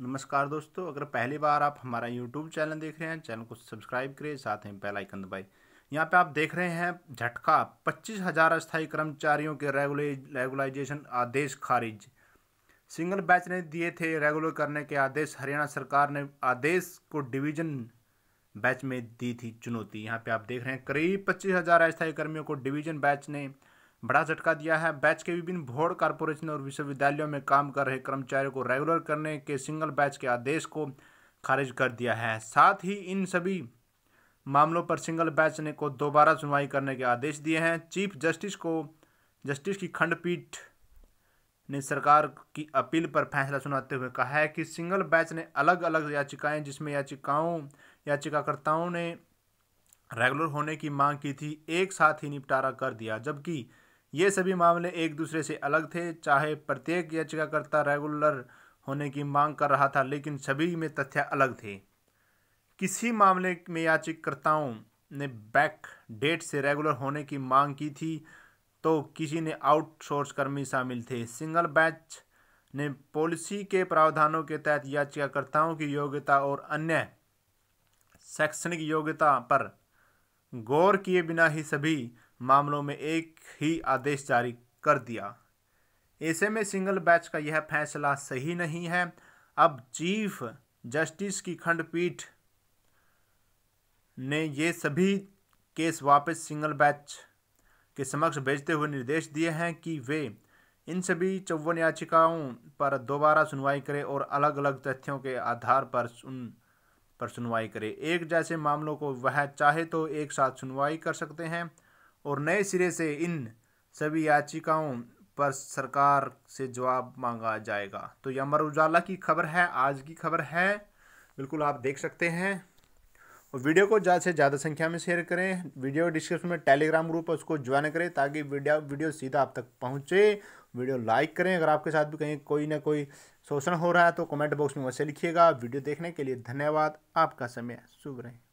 नमस्कार दोस्तों अगर पहली बार आप हमारा यूट्यूब चैनल देख रहे हैं चैनल को सब्सक्राइब करें साथ ही बेल आइकन दबाएं यहाँ पे आप देख रहे हैं झटका पच्चीस हजार अस्थायी कर्मचारियों के रेगुले रेगुलाइजेशन आदेश खारिज सिंगल बैच ने दिए थे रेगुलर करने के आदेश हरियाणा सरकार ने आदेश को डिवीजन बैच में दी थी चुनौती यहाँ पे आप देख रहे हैं करीब पच्चीस हजार अस्थायी कर्मियों को डिवीजन बैच ने बड़ा झटका दिया है बैच के विभिन्न भोर कॉरपोरेशन और विश्वविद्यालयों में काम कर रहे कर्मचारियों को रेगुलर करने के सिंगल बैच के आदेश को खारिज कर दिया है साथ ही इन सभी मामलों पर सिंगल बैच ने को दोबारा सुनवाई करने के आदेश दिए हैं चीफ जस्टिस को जस्टिस की खंडपीठ ने सरकार की अपील पर फैसला सुनाते हुए कहा है कि सिंगल बैच ने अलग अलग याचिकाएं जिसमें याचिकाओं याचिकाकर्ताओं ने रेगुलर होने की मांग की थी एक साथ ही निपटारा कर दिया जबकि ये सभी मामले एक दूसरे से अलग थे चाहे प्रत्येक याचिकाकर्ता रेगुलर होने की मांग कर रहा था लेकिन सभी में तथ्य अलग थे किसी मामले में याचिककर्ताओं ने बैक डेट से रेगुलर होने की मांग की थी तो किसी ने आउटसोर्स कर्मी शामिल थे सिंगल बैच ने पॉलिसी के प्रावधानों के तहत याचिकाकर्ताओं की योग्यता और अन्य शैक्षणिक योग्यता पर गौर किए बिना ही सभी मामलों में एक ही आदेश जारी कर दिया ऐसे में सिंगल बैच का यह फैसला सही नहीं है अब चीफ जस्टिस की खंडपीठ ने ये सभी केस वापस सिंगल बैच के समक्ष भेजते हुए निर्देश दिए हैं कि वे इन सभी चौवन याचिकाओं पर दोबारा सुनवाई करें और अलग अलग तथ्यों के आधार पर सुन पर सुनवाई करें एक जैसे मामलों को वह चाहे तो एक साथ सुनवाई कर सकते हैं और नए सिरे से इन सभी याचिकाओं पर सरकार से जवाब मांगा जाएगा तो ये अमर उजाला की खबर है आज की खबर है बिल्कुल आप देख सकते हैं और वीडियो को ज़्यादा से ज़्यादा संख्या में शेयर करें वीडियो डिस्क्रिप्शन में टेलीग्राम ग्रुप उसको ज्वाइन करें ताकि वीडियो वीडियो सीधा आप तक पहुंचे वीडियो लाइक करें अगर आपके साथ भी कहीं कोई ना कोई शोषण हो रहा है तो कमेंट बॉक्स में वैसे लिखिएगा वीडियो देखने के लिए धन्यवाद आपका समय शुभ रहें